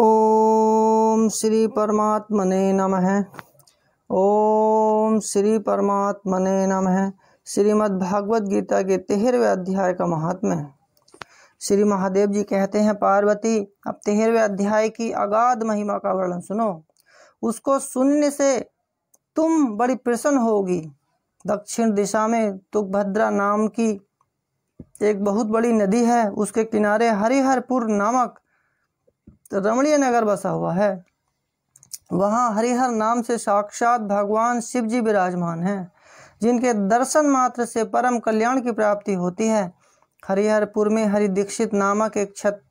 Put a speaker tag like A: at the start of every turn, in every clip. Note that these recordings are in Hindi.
A: ओम श्री परमात्मने नमः ओम श्री परमात्मने नमः श्रीमद् भागवत गीता के तेहरवे अध्याय का महात्मा है श्री महादेव जी कहते हैं पार्वती अब तेहरवे अध्याय की अगाध महिमा का वर्णन सुनो उसको सुनने से तुम बड़ी प्रसन्न होगी दक्षिण दिशा में तुकभद्रा नाम की एक बहुत बड़ी नदी है उसके किनारे हरिहरपुर नामक तो रमणीय नगर बसा हुआ है वहाँ हरिहर नाम से साक्षात भगवान शिव जी विराजमान हैं जिनके दर्शन मात्र से परम कल्याण की प्राप्ति होती है हरिहरपुर में हरि दीक्षित नामक एक छत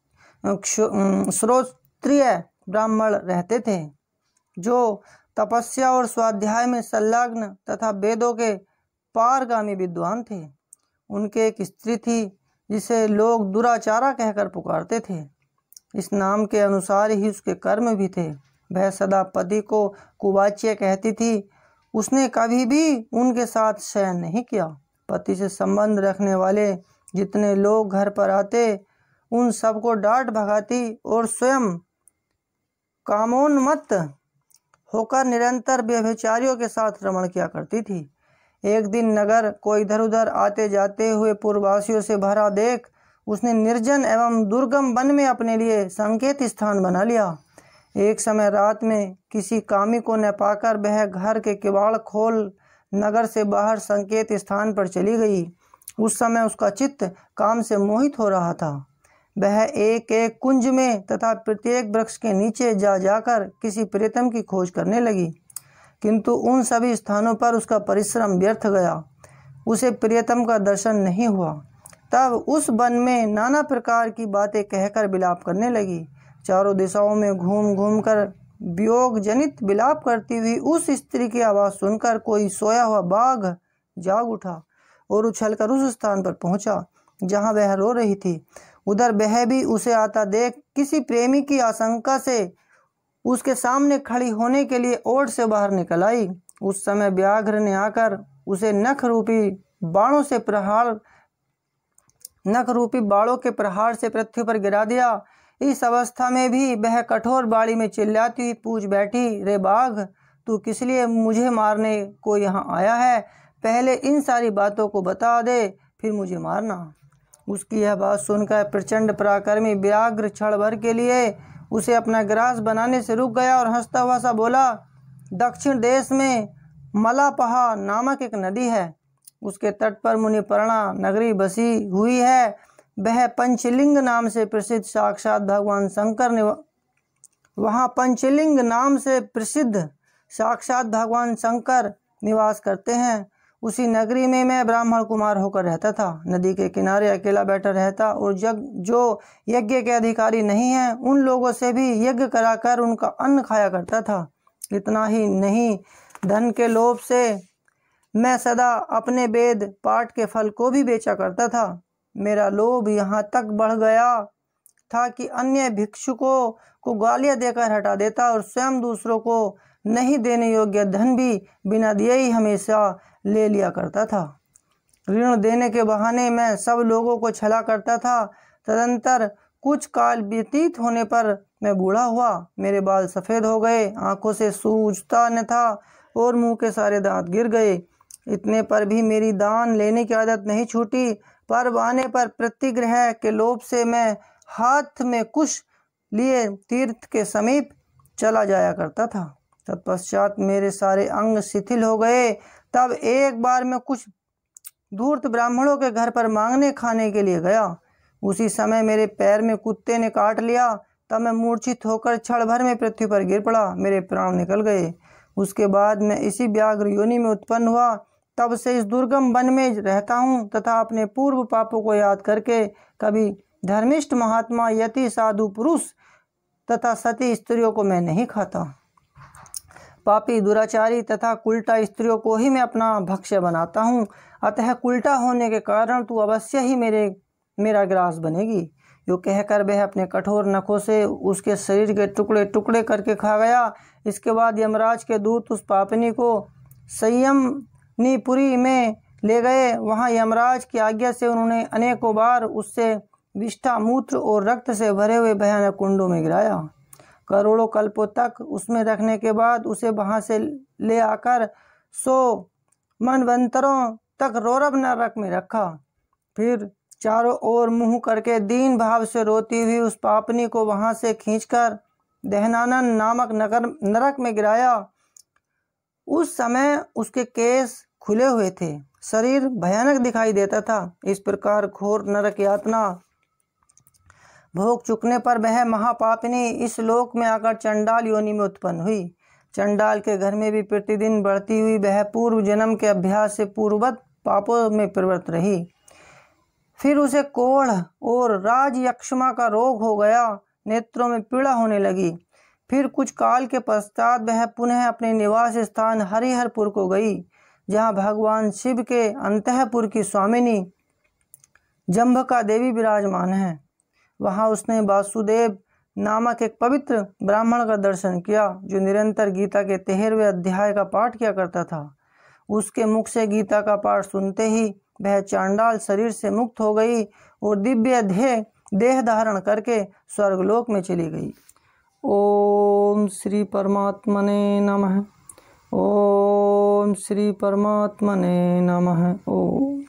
A: श्रोत्रिय ब्राह्मण रहते थे जो तपस्या और स्वाध्याय में संलग्न तथा वेदों के पारगामी विद्वान थे उनके एक स्त्री थी जिसे लोग दुराचारा कहकर पुकारते थे इस नाम के अनुसार ही उसके कर्म भी थे वह सदा पति को कुवाच्य कहती थी उसने कभी भी उनके साथ शयन नहीं किया पति से संबंध रखने वाले जितने लोग घर पर आते उन सबको डांट भगाती और स्वयं कामोन्मत होकर निरंतर व्यभिचारियों के साथ रमण किया करती थी एक दिन नगर को इधर उधर आते जाते हुए पूर्ववासियों से भरा देख उसने निर्जन एवं दुर्गम वन में अपने लिए संकेत स्थान बना लिया एक समय रात में किसी कामी को न पाकर वह घर के किवाड़ खोल नगर से बाहर संकेत स्थान पर चली गई उस समय उसका चित्त काम से मोहित हो रहा था वह एक एक कुंज में तथा प्रत्येक वृक्ष के नीचे जा जाकर किसी प्रियतम की खोज करने लगी किंतु उन सभी स्थानों पर उसका परिश्रम व्यर्थ गया उसे प्रियतम का दर्शन नहीं हुआ तब उस वन में नाना प्रकार की बातें कहकर बिलाप करने लगी चारों दिशाओं में घूम घूम कर वियोग जनित बिलाप करती हुई उस स्त्री की आवाज़ सुनकर कोई सोया हुआ बाघ जाग उठा और उछलकर उस स्थान पर पहुंचा जहां वह रो रही थी उधर वह भी उसे आता देख किसी प्रेमी की आशंका से उसके सामने खड़ी होने के लिए ओट से बाहर निकल आई उस समय व्याघ्र ने आकर उसे नख रूपी बाणों से प्रहार नख रूपी बाड़ों के प्रहार से पृथ्वी पर गिरा दिया इस अवस्था में भी वह कठोर बाड़ी में चिल्लाती हुई पूछ बैठी रे बाघ तू किस लिए मुझे मारने को यहाँ आया है पहले इन सारी बातों को बता दे फिर मुझे मारना उसकी यह बात सुनकर प्रचंड पराक्रमी व्याघ्र क्षण भर के लिए उसे अपना ग्रास बनाने से रुक गया और हंसता हुआ सा बोला दक्षिण देश में मलापहा नामक एक नदी है उसके तट पर मुनिपर्णा नगरी बसी हुई है वह पंचलिंग नाम से प्रसिद्ध साक्षात भगवान शंकर ने वहाँ पंचलिंग नाम से प्रसिद्ध साक्षात भगवान शंकर निवास करते हैं उसी नगरी में मैं ब्राह्मण कुमार होकर रहता था नदी के किनारे अकेला बैठा रहता और जग जो यज्ञ के अधिकारी नहीं हैं उन लोगों से भी यज्ञ कराकर उनका अन्न खाया करता था इतना ही नहीं धन के लोभ से मैं सदा अपने वेद पाठ के फल को भी बेचा करता था मेरा लोभ यहाँ तक बढ़ गया था कि अन्य भिक्षुकों को गालियाँ देकर हटा देता और स्वयं दूसरों को नहीं देने योग्य धन भी बिना दिए ही हमेशा ले लिया करता था ऋण देने के बहाने मैं सब लोगों को छला करता था तदंतर कुछ काल व्यतीत होने पर मैं बूढ़ा हुआ मेरे बाल सफ़ेद हो गए आंखों से सूझता न था और मुंह के सारे दांत गिर गए इतने पर भी मेरी दान लेने की आदत नहीं छूटी पर्व आने पर प्रतिग्रह के लोभ से मैं हाथ में कुछ लिए तीर्थ के समीप चला जाया करता था तत्पश्चात मेरे सारे अंग शिथिल हो गए तब एक बार मैं कुछ धूर्त ब्राह्मणों के घर पर मांगने खाने के लिए गया उसी समय मेरे पैर में कुत्ते ने काट लिया तब मैं मूर्छित होकर क्षण भर में पृथ्वी पर गिर पड़ा मेरे प्राण निकल गए उसके बाद मैं इसी व्याघ्र योनि में उत्पन्न हुआ तब से इस दुर्गम वन में रहता हूँ तथा अपने पूर्व पापों को याद करके कभी धर्मिष्ठ महात्मा यति साधु पुरुष तथा सती स्त्रियों को मैं नहीं खाता पापी दुराचारी तथा कुल्टा स्त्रियों को ही मैं अपना भक्ष्य बनाता हूँ अतः कुल्टा होने के कारण तू अवश्य ही मेरे मेरा ग्रास बनेगी जो कहकर वह अपने कठोर नखों से उसके शरीर के टुकड़े टुकड़े करके खा गया इसके बाद यमराज के दूत उस पापनी को संयम नीपुरी में ले गए वहाँ यमराज की आज्ञा से उन्होंने अनेकों बार उससे विष्ठा मूत्र और रक्त से भरे हुए भयानक कुंडों में गिराया करोड़ों कल्पों तक उसमें रखने के बाद उसे वहाँ से ले आकर सो मनवंतरों तक रौरव नरक में रखा फिर चारों ओर मुंह करके दीन भाव से रोती हुई उस पापनी को वहाँ से खींचकर दहनानन नामक नगर नरक में गिराया उस समय उसके केस खुले हुए थे शरीर भयानक दिखाई देता था इस प्रकार घोर नरक यातना भोग चुकने पर वह महापापिनी इस लोक में आकर चंडाल योनि में उत्पन्न हुई चंडाल के घर में भी प्रतिदिन बढ़ती हुई वह पूर्व जन्म के अभ्यास से पूर्ववत पापों में प्रवृत्त रही फिर उसे कोढ़ और राज यक्षमा का रोग हो गया नेत्रों में पीड़ा होने लगी फिर कुछ काल के पश्चात वह पुनः अपने निवास स्थान हरिहरपुर को गई जहाँ भगवान शिव के अंतपुर की स्वामिनी जम्भका देवी विराजमान है वहाँ उसने वासुदेव नामक एक पवित्र ब्राह्मण का दर्शन किया जो निरंतर गीता के तेहरवे अध्याय का पाठ किया करता था उसके मुख से गीता का पाठ सुनते ही वह चांडाल शरीर से मुक्त हो गई और दिव्य देह देह धारण करके स्वर्गलोक में चली गई ओम श्री परमात्मने नमः ओम श्री परमात्मने नमः ओम